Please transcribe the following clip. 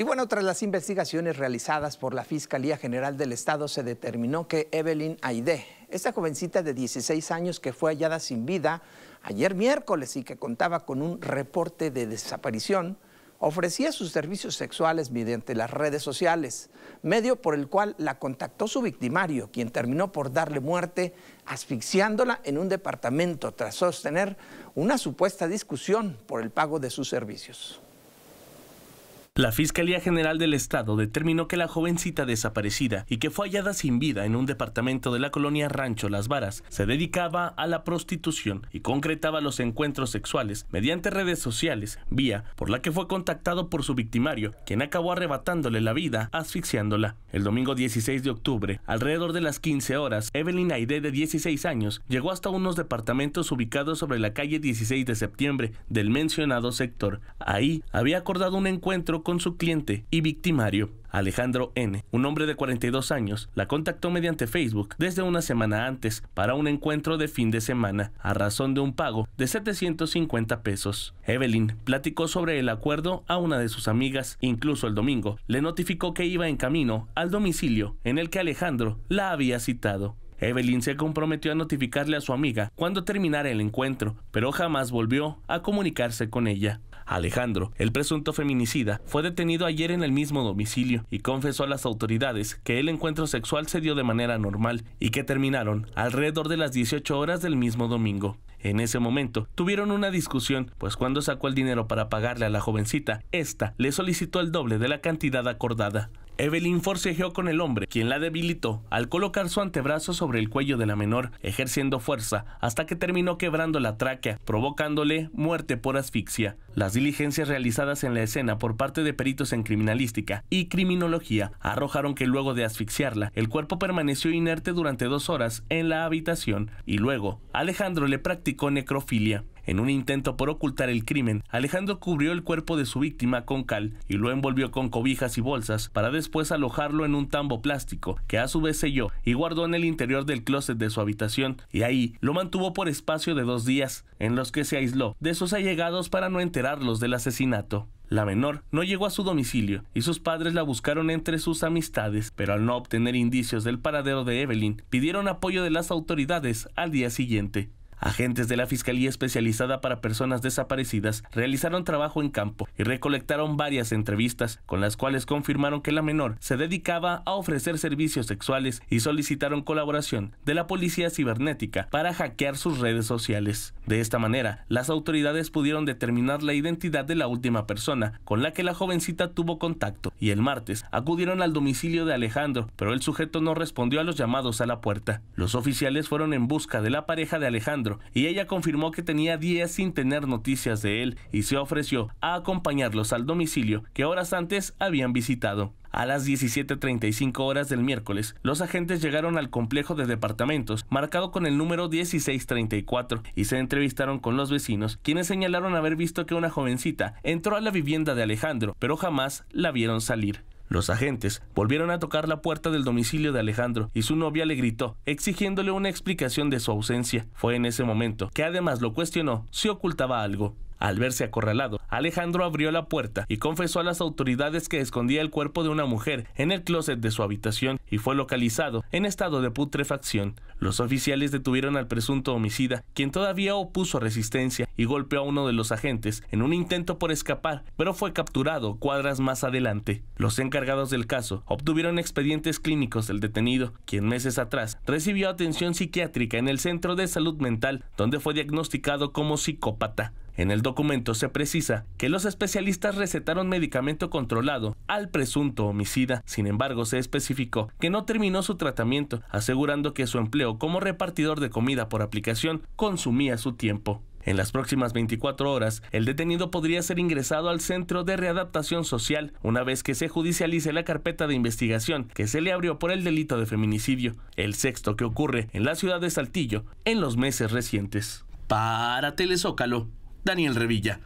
Y bueno, tras las investigaciones realizadas por la Fiscalía General del Estado, se determinó que Evelyn Aide, esta jovencita de 16 años que fue hallada sin vida ayer miércoles y que contaba con un reporte de desaparición, ofrecía sus servicios sexuales mediante las redes sociales, medio por el cual la contactó su victimario, quien terminó por darle muerte asfixiándola en un departamento tras sostener una supuesta discusión por el pago de sus servicios. La Fiscalía General del Estado determinó que la jovencita desaparecida y que fue hallada sin vida en un departamento de la colonia Rancho Las Varas se dedicaba a la prostitución y concretaba los encuentros sexuales mediante redes sociales, vía por la que fue contactado por su victimario, quien acabó arrebatándole la vida, asfixiándola. El domingo 16 de octubre, alrededor de las 15 horas, Evelyn Aide, de 16 años, llegó hasta unos departamentos ubicados sobre la calle 16 de septiembre del mencionado sector. Ahí había acordado un encuentro con su cliente y victimario. Alejandro N., un hombre de 42 años, la contactó mediante Facebook desde una semana antes para un encuentro de fin de semana a razón de un pago de 750 pesos. Evelyn platicó sobre el acuerdo a una de sus amigas, incluso el domingo le notificó que iba en camino al domicilio en el que Alejandro la había citado. Evelyn se comprometió a notificarle a su amiga cuando terminara el encuentro, pero jamás volvió a comunicarse con ella. Alejandro, el presunto feminicida, fue detenido ayer en el mismo domicilio y confesó a las autoridades que el encuentro sexual se dio de manera normal y que terminaron alrededor de las 18 horas del mismo domingo. En ese momento tuvieron una discusión, pues cuando sacó el dinero para pagarle a la jovencita, ésta le solicitó el doble de la cantidad acordada. Evelyn forcejeó con el hombre, quien la debilitó al colocar su antebrazo sobre el cuello de la menor, ejerciendo fuerza hasta que terminó quebrando la tráquea, provocándole muerte por asfixia. Las diligencias realizadas en la escena por parte de peritos en criminalística y criminología arrojaron que luego de asfixiarla, el cuerpo permaneció inerte durante dos horas en la habitación y luego Alejandro le practicó necrofilia. En un intento por ocultar el crimen, Alejandro cubrió el cuerpo de su víctima con cal y lo envolvió con cobijas y bolsas para después alojarlo en un tambo plástico que a su vez selló y guardó en el interior del closet de su habitación y ahí lo mantuvo por espacio de dos días en los que se aisló de sus allegados para no enterarse del asesinato. La menor no llegó a su domicilio y sus padres la buscaron entre sus amistades, pero al no obtener indicios del paradero de Evelyn, pidieron apoyo de las autoridades al día siguiente. Agentes de la Fiscalía Especializada para Personas Desaparecidas realizaron trabajo en campo y recolectaron varias entrevistas, con las cuales confirmaron que la menor se dedicaba a ofrecer servicios sexuales y solicitaron colaboración de la Policía Cibernética para hackear sus redes sociales. De esta manera, las autoridades pudieron determinar la identidad de la última persona con la que la jovencita tuvo contacto y el martes acudieron al domicilio de Alejandro, pero el sujeto no respondió a los llamados a la puerta. Los oficiales fueron en busca de la pareja de Alejandro y ella confirmó que tenía días sin tener noticias de él y se ofreció a acompañarlos al domicilio que horas antes habían visitado. A las 17.35 horas del miércoles, los agentes llegaron al complejo de departamentos, marcado con el número 1634, y se entrevistaron con los vecinos, quienes señalaron haber visto que una jovencita entró a la vivienda de Alejandro, pero jamás la vieron salir. Los agentes volvieron a tocar la puerta del domicilio de Alejandro y su novia le gritó, exigiéndole una explicación de su ausencia. Fue en ese momento que además lo cuestionó si ocultaba algo. Al verse acorralado, Alejandro abrió la puerta y confesó a las autoridades que escondía el cuerpo de una mujer en el closet de su habitación y fue localizado en estado de putrefacción. Los oficiales detuvieron al presunto homicida, quien todavía opuso resistencia y golpeó a uno de los agentes en un intento por escapar, pero fue capturado cuadras más adelante. Los encargados del caso obtuvieron expedientes clínicos del detenido, quien meses atrás recibió atención psiquiátrica en el Centro de Salud Mental, donde fue diagnosticado como psicópata. En el documento se precisa que los especialistas recetaron medicamento controlado al presunto homicida, sin embargo se especificó que no terminó su tratamiento, asegurando que su empleo como repartidor de comida por aplicación consumía su tiempo. En las próximas 24 horas, el detenido podría ser ingresado al Centro de Readaptación Social una vez que se judicialice la carpeta de investigación que se le abrió por el delito de feminicidio, el sexto que ocurre en la ciudad de Saltillo en los meses recientes. Para Telezócalo, Daniel Revilla.